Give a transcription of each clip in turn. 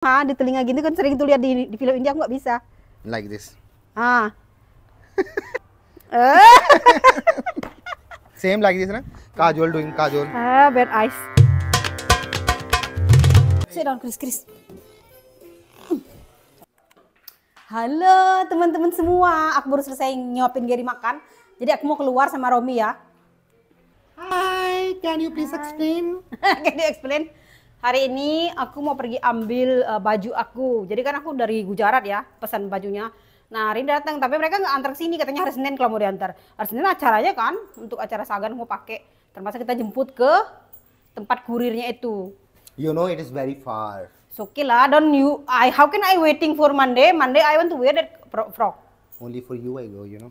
Ha, di telinga gini kan sering tuh lihat di, di film India aku nggak bisa like this ah same like this nah? kajol doing kajol ah bad eyes sit down Chris Chris Halo teman-teman semua, aku baru selesai nyuapin Gary makan. Jadi aku mau keluar sama Romi ya. Hi, can you please Hi. explain? can you explain? hari ini aku mau pergi ambil uh, baju aku. Jadi kan aku dari Gujarat ya, pesan bajunya. Nah, hari datang, tapi mereka nggak antar sini, katanya hari Senin kalau mau diantar. Hari Senin acaranya kan, untuk acara Sagan mau pakai. Termasuk kita jemput ke tempat kurirnya itu. You know it is very far. So okay lah, don't you, I, how can I waiting for Monday? Monday I want to wear that frock. Only for you I go, you know.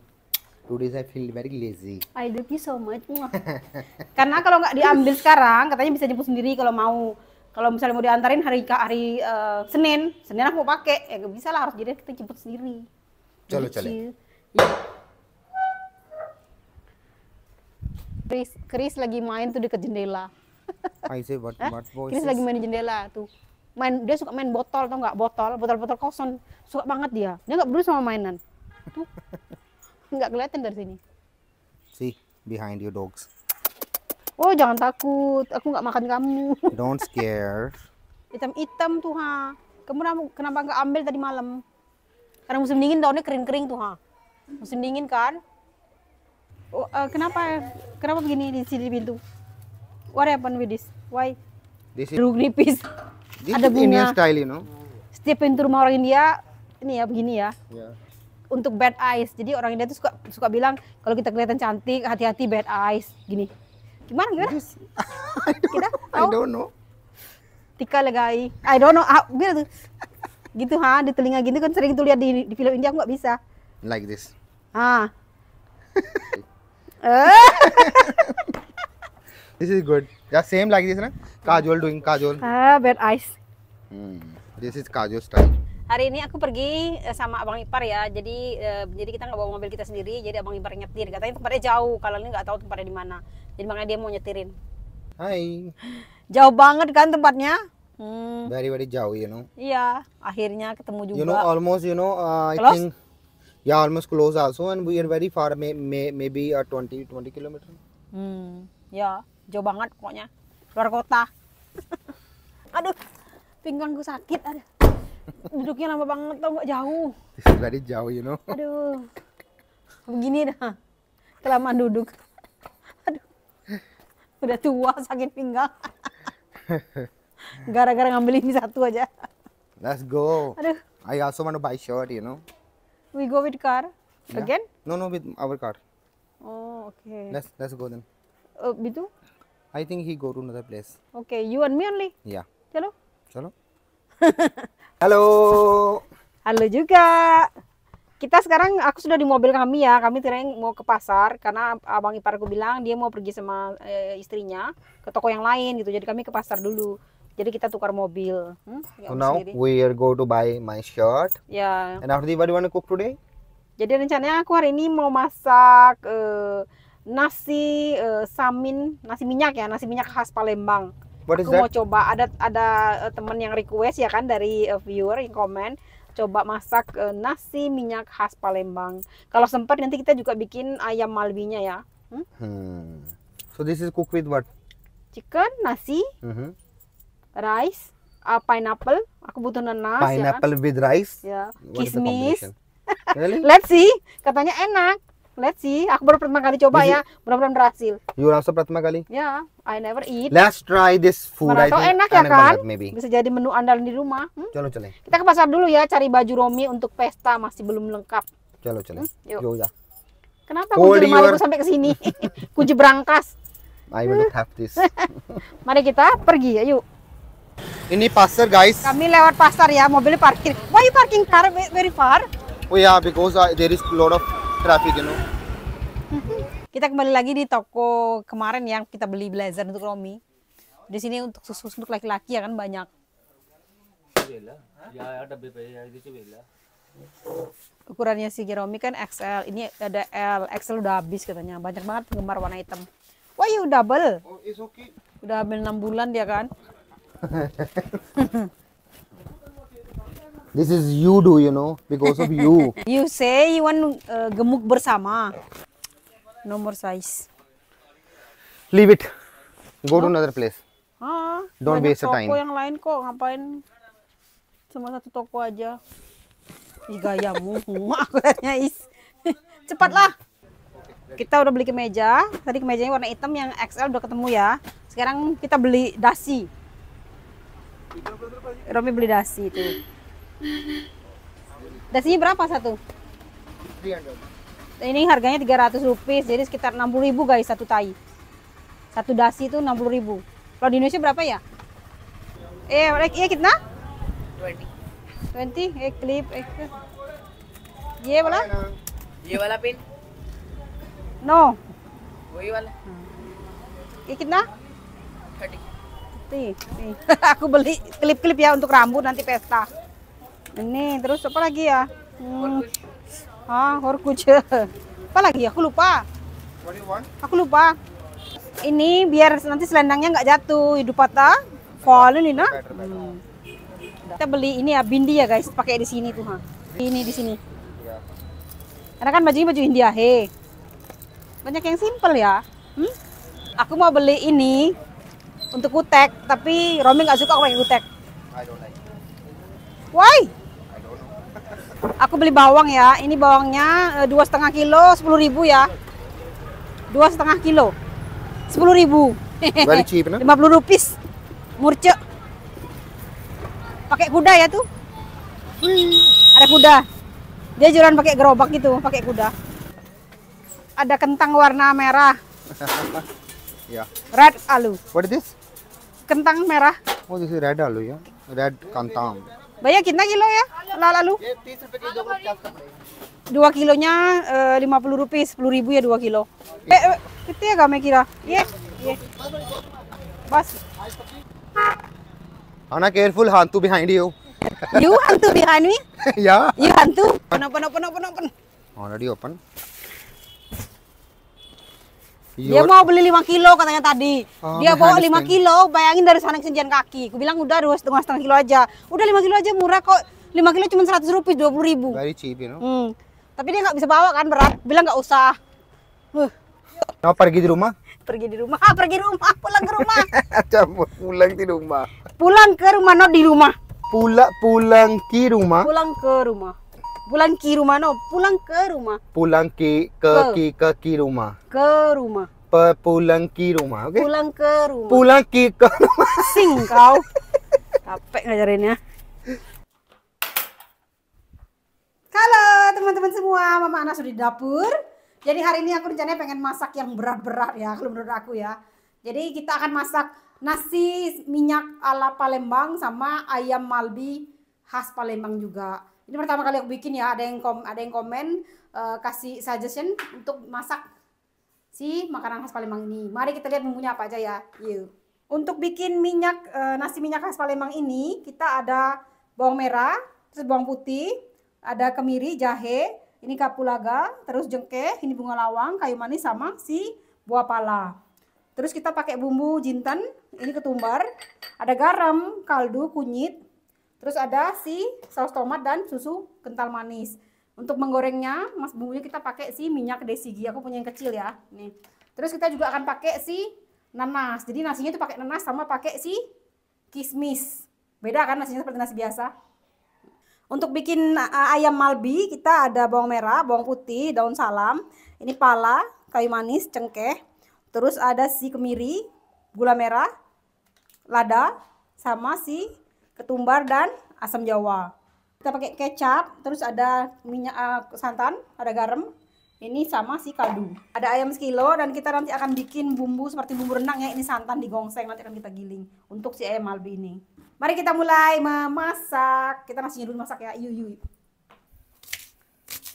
Today I feel very lazy. I love you so much. Karena kalau nggak diambil sekarang, katanya bisa jemput sendiri kalau mau kalau misalnya mau diantarin hari hari uh, Senin, Senin aku mau pakai, ya gak bisa lah harus jadi kita jemput sendiri. Colo gitu. colo. Ya. Chris, Chris lagi main tuh dekat jendela. I say what, what voices. Chris lagi main di jendela tuh. Main dia suka main botol tau nggak botol botol botol kosong suka banget dia. Dia nggak peduli sama mainan. Tuh nggak kelihatan dari sini. See behind your dogs. Oh jangan takut, aku nggak makan kamu. Don't scare. Hitam-hitam tuh ha. Kamu kenapa nggak ambil tadi malam? Karena musim dingin daunnya kering-kering tuh ha. Musim dingin kan? Oh, uh, kenapa kenapa begini di sini di pintu? What happened with this? Why? This is, nipis. This Ada bunga. Indian style, you know. Setiap pintu rumah orang India ini ya begini ya. Yeah. Untuk bad eyes. Jadi orang India tuh suka suka bilang kalau kita kelihatan cantik, hati-hati bad eyes gini gimana gimana Just, I don't, kita tahu I don't know tika legai I don't know ah, gitu gitu ha di telinga gitu kan sering tuh lihat di, di film India aku nggak bisa like this ah this is good ya same like this na kajol doing kajol ah bad eyes hmm. this is kajol style hari ini aku pergi eh, sama abang ipar ya jadi eh, jadi kita nggak bawa mobil kita sendiri jadi abang ipar nyetir katanya tempatnya jauh kalau ini nggak tahu tempatnya di mana jadi makanya dia mau nyetirin. Hai. Jauh banget kan tempatnya? Hmm. Very very jauh, you know. Iya, akhirnya ketemu juga. You know, almost, you know, uh, I close? think, yeah, almost close also, and we are very far, may, may, maybe uh, 20 20 kilometer. Hmm, ya, jauh banget pokoknya, luar kota. Aduh, pinggangku sakit. Aduh. Duduknya lama banget, tau nggak jauh. This is very jauh, you know. Aduh, begini dah, kelamaan duduk udah tua sakit pinggang gara-gara ngambil ini satu aja let's go Aduh. I also want to buy shirt you know we go with car yeah. again no no with our car oh okay let's let's go then uh, Bitu I think he go to another place okay you and me only yeah chalo chalo halo halo juga kita sekarang aku sudah di mobil kami ya kami tidak mau ke pasar karena abang ipar aku bilang dia mau pergi sama e, istrinya ke toko yang lain gitu jadi kami ke pasar dulu jadi kita tukar mobil hmm? Ya, so now sendiri. we are go to buy my shirt ya yeah. and after what do you want cook today jadi rencananya aku hari ini mau masak e, nasi e, samin nasi minyak ya nasi minyak khas Palembang What is aku mau coba ada ada teman yang request ya kan dari viewer yang komen coba masak e, nasi minyak khas Palembang. Kalau sempat nanti kita juga bikin ayam malbinya ya. Hmm? Hmm. So this is cooked with what? Chicken, nasi, mm -hmm. rice, uh, pineapple. Aku butuh nanas. Ya kan? Pineapple ya. with rice. Ya. Kismis. Really? Let's see. Katanya enak. Let's see. Aku baru pertama kali coba ya. Mudah-mudahan berhasil. You also pertama kali? Ya, yeah, I never eat. Let's try this food. Mana tahu enak ya kan? maybe. Bisa jadi menu andalan di rumah. Hmm? Colo, colo. Kita ke pasar dulu ya cari baju Romi untuk pesta masih belum lengkap. Colo, colo. Hmm? Yuk. Yo, ya. Kenapa Hold jadi your... Aku sampai ke sini? kunci berangkas. I will not hmm? have this. Mari kita pergi ya, yuk. Ini pasar guys. Kami lewat pasar ya, mobilnya parkir. Why you parking car very far? Oh yeah, because uh, there is lot of traffic you kita kembali lagi di toko kemarin yang kita beli blazer untuk Romi. Di sini untuk susu untuk laki-laki ya kan banyak. Ya, Ukurannya si Romi kan XL, ini ada L, XL udah habis katanya. Banyak banget penggemar warna hitam. Wah, you iya, double. Oh, it's okay. Udah hamil 6 bulan dia kan. This is you do, you know, because of you. you say you want uh, gemuk bersama. No more size. Leave it. Go oh. to another place. Ah, Don't waste the time. Toko yang lain kok ngapain? Cuma satu toko aja. Ih gayamu, aku tanya is. Cepatlah. Kita udah beli kemeja. Tadi kemejanya warna hitam yang XL udah ketemu ya. Sekarang kita beli dasi. Romi beli dasi itu. Dasinya berapa satu? Ini harganya 300 rupiah, jadi sekitar 60 ribu guys satu tai. Satu dasi itu 60 ribu. Kalau di Indonesia berapa ya? Eh, ये kita? 20. 20 Eh, klip, eh, Iya ये Iya ये वाला pin? No. Woi, wala. Iya kita? 30. 30. Aku beli klip-klip ya untuk rambut nanti pesta ini terus apa lagi ya hmm. ah horkuce apa lagi aku lupa aku lupa ini biar nanti selendangnya nggak jatuh hidup patah fallen ini nah hmm. kita beli ini ya bindi ya guys pakai di sini tuh ha. ini di sini karena kan bajunya baju India he banyak yang simple ya hmm? aku mau beli ini untuk kutek tapi Romi nggak suka aku pakai kutek why Aku beli bawang ya. Ini bawangnya eh, dua setengah kilo, sepuluh ribu ya. Dua setengah kilo, sepuluh ribu. Lima puluh rupis. Murce. Pakai kuda ya tuh. Ada kuda. Dia jualan pakai gerobak gitu, pakai kuda. Ada kentang warna merah. ya. Red alu. What is this? Kentang merah. Oh, this is red alu ya. Red kentang. Bayar kita kilo ya, lalu ya, lalu. Dua kilonya eh, lima puluh rupiah, sepuluh ribu ya dua kilo. Eh, kita agak macam kira. Yeah, yeah. Bas. Ana full hantu behind you. You hantu behind me? Ya. You hantu. Open, open, open, open, open. Already open. Iya. Dia mau beli 5 kilo katanya tadi. Oh, dia bawa 5 kilo, bayangin dari sana ke senjian kaki. Aku bilang udah dua setengah setengah kilo aja. Udah 5 kilo aja murah kok. 5 kilo cuma 100 rupiah 20 ribu. Very cheap, you know. Hmm. Tapi dia nggak bisa bawa kan berat. Bilang nggak usah. Huh. Mau pergi di rumah? Pergi di rumah, ah, pergi rumah, pulang ke rumah. pulang di rumah. Pulang ke rumah, not di rumah. Pula pulang ke rumah. Pulang ke rumah. Pulang ke rumah no, pulang ke rumah. Pulang ki ke, ke. ki ke rumah. Ke rumah. Pe, pulang ke rumah, Okay? Pulang ke rumah. Pulang ki ke rumah. Sing kau. Capek ngajarinnya. Halo teman-teman semua, Mama Ana sudah di dapur. Jadi hari ini aku rencananya pengen masak yang berat-berat ya, kalau menurut aku ya. Jadi kita akan masak nasi minyak ala Palembang sama ayam malbi khas Palembang juga. Ini pertama kali aku bikin ya, ada yang kom ada yang komen uh, kasih suggestion untuk masak si makanan khas Palembang ini. Mari kita lihat bumbunya apa aja ya. Yuk. Untuk bikin minyak e, nasi minyak khas Palembang ini, kita ada bawang merah, terus bawang putih, ada kemiri, jahe, ini kapulaga, terus jengkeh, ini bunga lawang, kayu manis sama si buah pala. Terus kita pakai bumbu jinten, ini ketumbar, ada garam, kaldu, kunyit, Terus ada si saus tomat dan susu kental manis. Untuk menggorengnya, mas bumbunya kita pakai si minyak desigi. Aku punya yang kecil ya. Nih. Terus kita juga akan pakai si nanas. Jadi nasinya itu pakai nanas sama pakai si kismis. Beda kan nasinya seperti nasi biasa. Untuk bikin eh, ayam malbi, kita ada bawang merah, bawang putih, daun salam. Ini pala, kayu manis, cengkeh. Terus ada si kemiri, gula merah, lada, sama si ketumbar dan asam jawa. Kita pakai kecap, terus ada minyak uh, santan, ada garam. Ini sama si kaldu. Ada ayam sekilo dan kita nanti akan bikin bumbu seperti bumbu rendang ya. Ini santan digongseng nanti akan kita giling untuk si ayam albi ini. Mari kita mulai memasak. Kita nasinya dulu masak ya. Yuk, yuk.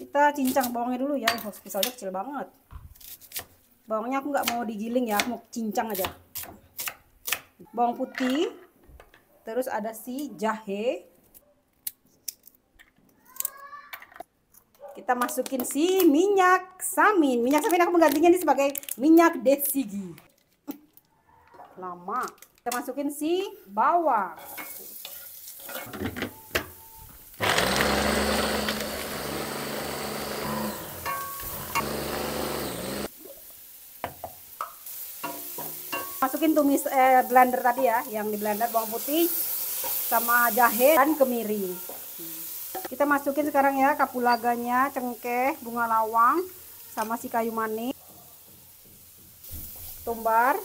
Kita cincang bawangnya dulu ya. Oh, pisaunya kecil banget. Bawangnya aku nggak mau digiling ya, aku mau cincang aja. Bawang putih, terus ada si jahe kita masukin si minyak samin minyak samin aku menggantinya ini sebagai minyak desigi lama kita masukin si bawang masukin tumis eh, blender tadi ya, yang di blender bawang putih sama jahe dan kemiri. Kita masukin sekarang ya kapulaganya, cengkeh, bunga lawang sama si kayu manis. Tumbar,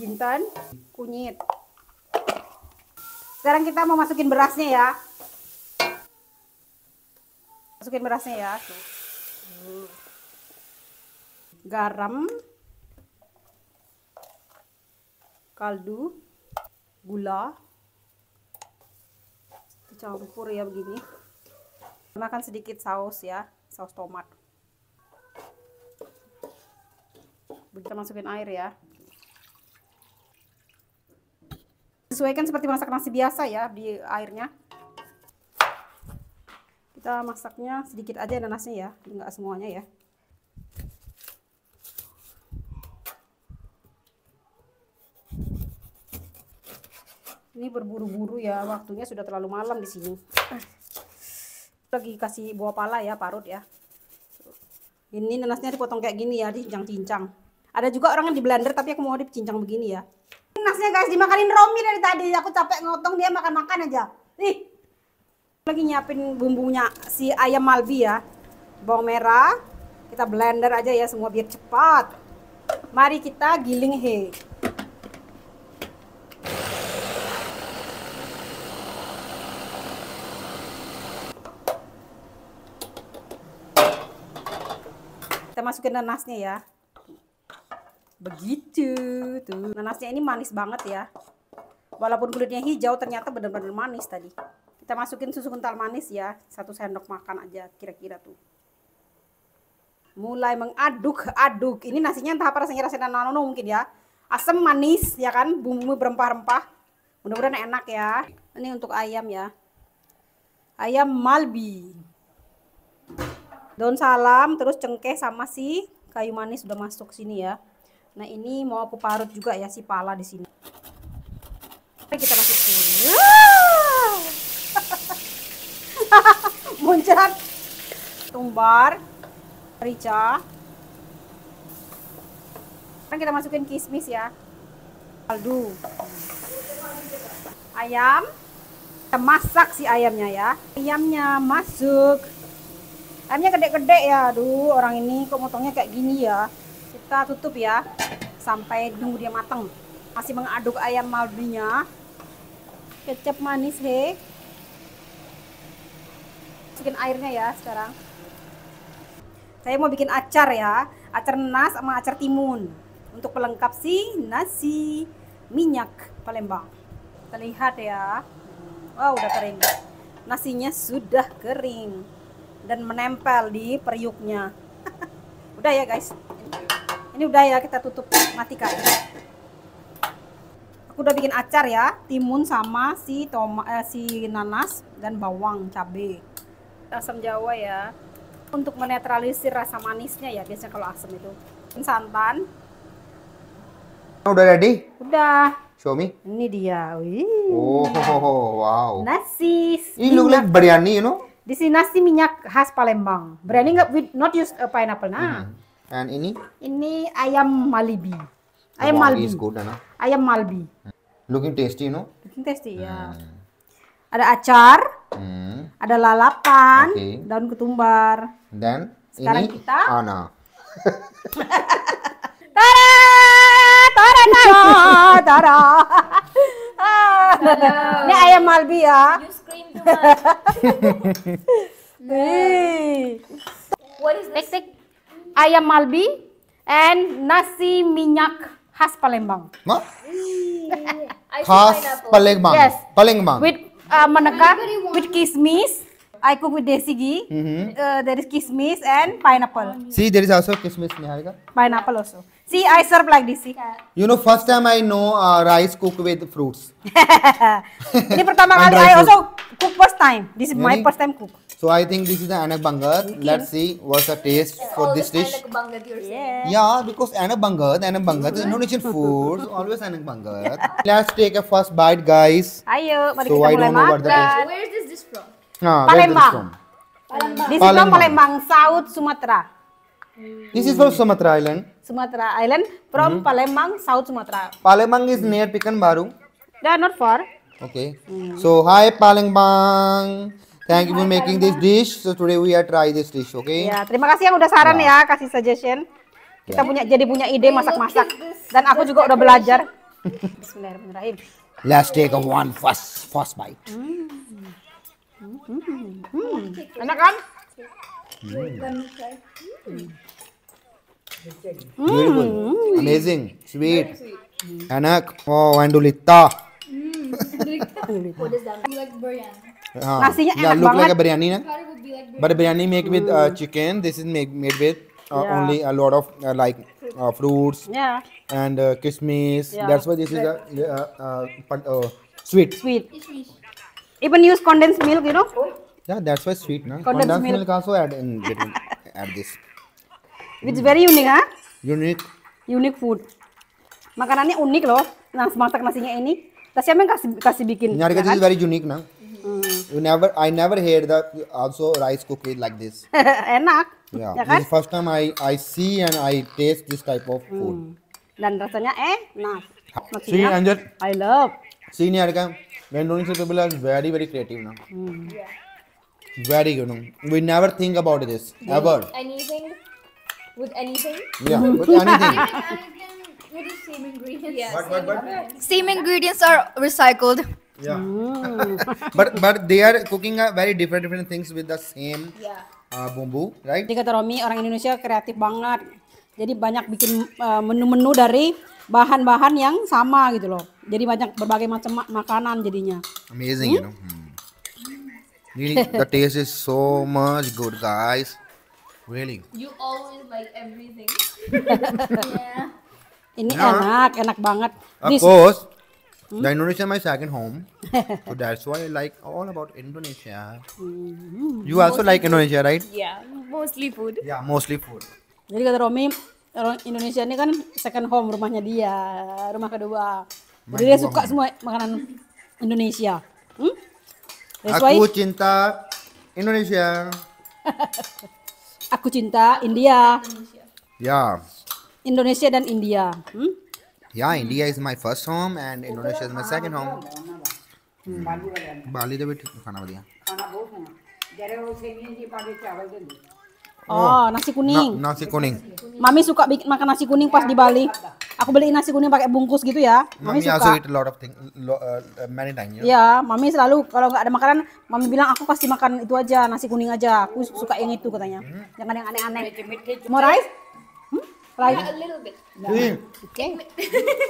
jintan, kunyit. Sekarang kita mau masukin berasnya ya. Masukin berasnya ya. Garam, kaldu gula dicampur ya begini makan sedikit saus ya saus tomat kita masukin air ya sesuaikan seperti masak nasi biasa ya di airnya kita masaknya sedikit aja nanasnya ya enggak semuanya ya ini berburu-buru ya waktunya sudah terlalu malam di sini ah. lagi kasih buah pala ya parut ya ini nanasnya dipotong kayak gini ya dicincang-cincang ada juga orang yang di blender tapi aku mau dicincang begini ya nanasnya guys dimakanin Romi dari tadi aku capek ngotong dia makan-makan aja nih lagi nyiapin bumbunya si ayam malbi ya bawang merah kita blender aja ya semua biar cepat mari kita giling he masukin nanasnya ya begitu tuh nanasnya ini manis banget ya walaupun kulitnya hijau ternyata benar-benar manis tadi kita masukin susu kental manis ya satu sendok makan aja kira-kira tuh mulai mengaduk-aduk ini nasinya entah apa rasanya rasanya nanono mungkin ya asam manis ya kan bumbu berempah-rempah mudah-mudahan enak ya ini untuk ayam ya ayam malbi daun salam terus cengkeh sama si kayu manis sudah masuk sini ya nah ini mau aku parut juga ya si pala di sini kita masuk sini muncrat tumbar rica sekarang kita masukin kismis ya kaldu ayam kita masak si ayamnya ya ayamnya masuk ayamnya gede-gede ya aduh orang ini kok motongnya kayak gini ya kita tutup ya sampai nunggu dia matang masih mengaduk ayam maldinya kecap manis he Bikin airnya ya sekarang saya mau bikin acar ya acar nas sama acar timun untuk pelengkap si nasi minyak Palembang kita lihat ya wow udah kering nasinya sudah kering dan menempel di periuknya udah ya guys ini udah ya kita tutup matikan aku udah bikin acar ya timun sama si toma eh, si nanas dan bawang cabe asam jawa ya untuk menetralisir rasa manisnya ya biasanya kalau asam itu santan kan udah ready udah Show me. Ini dia. Wih. Oh, wow. Nasi. ini look like biryani, you know? This is nasi minyak khas Palembang. Berani hmm. nggak? We not use uh, pineapple. Nah. Mm -hmm. And ini? Ini ayam malibi. Ayam wow, malibi. Is good, nah. Ayam malibi. Hmm. Looking tasty, you know? Looking tasty, mm. ya. Hmm. Ada acar, Mm. ada lalapan, okay. daun ketumbar. Dan sekarang ini? kita. Oh ah, no. Nah. tara, tara, tara, tara. Ini ayam malbi ya. You scream too much. What is this? Ayam malbi and nasi minyak khas Palembang. Huh? khas Palembang. Yes. Palembang. With uh, manaka, with kismis. I cook with desi ghee. Mm -hmm. uh, there is kismis and pineapple. See, there is also kismis, Niharika. Pineapple also. See, I serve like this. See. You know, first time I know uh, rice cook with fruits. Ini pertama kali I also first time. This is my first time cook. So I think this is the anak bangar. Let's see what's the taste for this dish. Yeah. yeah, because anak bangar, anak bangar is Indonesian food. So always anak bangar. Let's take a first bite, guys. Ayo, mari so I mulai makan. Where is this dish from? Ah, Palembang. This, from? Palembang. this is from Palembang, South Sumatra. Mm. This is from Sumatra Island. Sumatra Island from mm -hmm. Palembang, South Sumatra. Palembang is near Pekanbaru. They are not far. Okay. Mm. So hi paling bang, Thank you for making this dish. So today we are try this dish, okay? Ya, terima kasih yang udah saran ya, ya kasih suggestion. Kita yeah. punya jadi punya ide masak-masak dan aku juga udah belajar. Bismillahirrahmanirrahim. Let's take a one first first bite. mm. Hmm. Hmm. Enak kan? Hmm. Beautiful. Hmm. Amazing. Sweet. Enak. Oh, andulita. हाँ yeah, look like a biryani na but biryani made with uh, chicken this is made, made with uh, yeah. only a lot of uh, like uh, fruits yeah. and uh, kismis yeah. that's why this is a uh, uh, uh, sweet sweet even use condensed milk you know yeah that's why sweet na condensed, condensed milk. milk also add in between add this it's very unique ha unique unique food makanannya unik loh nah masak nasinya ini Tapos yan man kasi, bikin. Nyari kasi is very unique na. Hmm. You never, I never heard that also rice cooked like this. Enak. Yeah, ya this is first time I I see and I taste this type of hmm. food. Dan rasanya eh, enak. See, Anjat. I love. See, ni Arika, Vendonian people are very very creative now. Hmm. Very good. No? We never think about this ever. Anything with anything. Yeah, with anything. Maybe same ingredients. what, same, what, what? same ingredients are recycled. Yeah. but but they are cooking a very different different things with the same yeah. uh, bumbu, right? Jadi kata Romi orang Indonesia kreatif banget. Jadi banyak bikin uh, menu-menu uh, dari bahan-bahan yang sama gitu loh. Jadi banyak berbagai macam mak makanan jadinya. Amazing, hmm? you know. Hmm. Really, the taste is so much good, guys. Really. You always like everything. yeah. Ini ya. enak, enak banget. Of This... course, hmm? the Indonesia my second home, so that's why I like all about Indonesia. Mm-hmm. You mostly also like Indonesia, right? Yeah, mostly food. Yeah, mostly food. Jadi kata Romi, Indonesia ini kan second home rumahnya dia, rumah kedua. Jadi dia suka home. semua makanan Indonesia. Hmm? Aku why... cinta Indonesia. Aku cinta India. Ya. Yeah. Indonesia dan India. Hmm? Yeah, India is my first home and Indonesia is my second home. Hmm. Hmm. Bali tapi बेटी खाना बढ़िया Oh, oh nasi kuning. Na nasi kuning. Mami suka bikin makan nasi kuning pas di Bali. Aku beliin nasi kuning pakai bungkus gitu ya. Mami, mami suka. also eat a lot of thing, lo, uh, uh many time, you know? Ya, mami selalu kalau nggak ada makanan, mami bilang aku pasti makan itu aja, nasi kuning aja. Aku suka yang itu katanya. Hmm. Jangan yang aneh-aneh. Mau rice? Right yeah, a little bit. Yeah. Okay.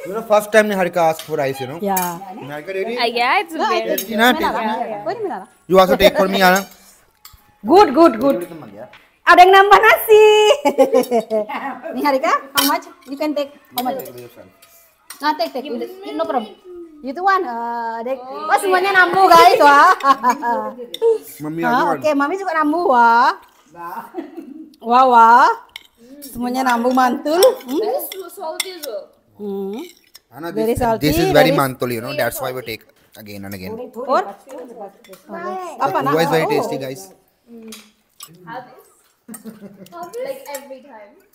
you know, first time Niharika asked for ice, you know. Yeah. Niharika, ready? yeah, it's no, very. It's yeah, yeah, yeah. You also take for me, Anna. Good, good, good. Ada yang nambah nasi. Niharika, how much? You can take how much? Nah, take, take. No problem. Itu one, uh, dek. Oh, oh semuanya nambu guys, wah. Mami, ah, oke, okay, mami juga nambu, wah. Wah, wah semuanya nambu mantul. Hmm? very salty, hmm. ah, this is very, mantul, you know. That's why we take again and again. Or apa Always very tasty, guys. Oh.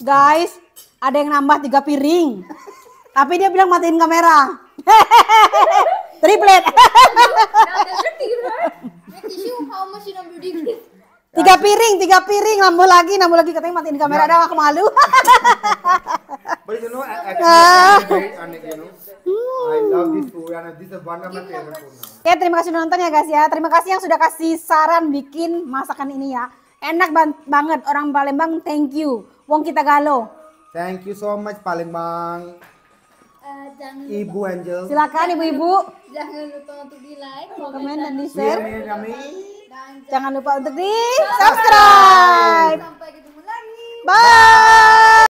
Guys, ada yang nambah tiga piring. Tapi dia bilang matiin kamera. Triplet. Now, does it feel how much you know, Tiga piring, tiga piring, nambah lagi, nambah lagi katanya matiin kamera iya. ada aku malu. Oke, terima kasih nonton ya guys ya. Terima kasih yang sudah kasih saran bikin masakan ini ya. Enak ban banget orang Palembang, thank you. Wong kita galau. Thank you so much Palembang. Uh, Ibu Angel. Silakan ibu-ibu. Jangan lupa untuk di like, komen, dan di share. Kami dan jangan lupa untuk di subscribe. Sampai ketemu lagi. Bye. Bye.